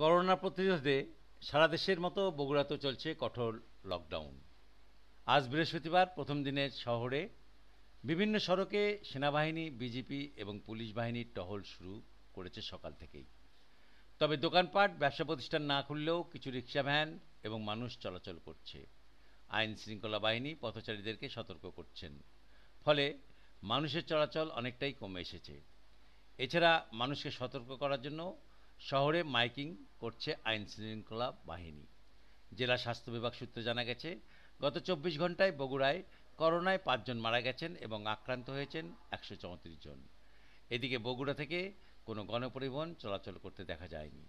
corona প্রতিরোধে সারা দেশের মতো বগুড়াতেও চলছে কঠোর লকডাউন আজ বৃহস্পতিবার প্রথম দিনের শহরে বিভিন্ন সড়কে সেনাবাহিনী বিজেপি এবং পুলিশ বাহিনীর টহল শুরু করেছে সকাল থেকেই তবে দোকানপাট ব্যবসা প্রতিষ্ঠান না খুললেও কিছু রিক্সা ভ্যান এবং মানুষ চলাচল করছে আইন শৃঙ্খলা বাহিনী পথচারীদেরকে সতর্ক করছেন ফলে মানুষের চলাচল অনেকটাই কমে এসেছে এছাড়া মানুষকে সতর্ক করার জন্য শহরে মাইকিং করছে আইন শৃঙ্খলা বাহিনী জেলা স্বাস্থ্য বিভাগ সূত্রে জানা গেছে গত চব্বিশ ঘন্টায় বগুড়ায় করোনায় পাঁচজন মারা গেছেন এবং আক্রান্ত হয়েছেন একশো জন এদিকে বগুড়া থেকে কোনো গণপরিবহন চলাচল করতে দেখা যায়নি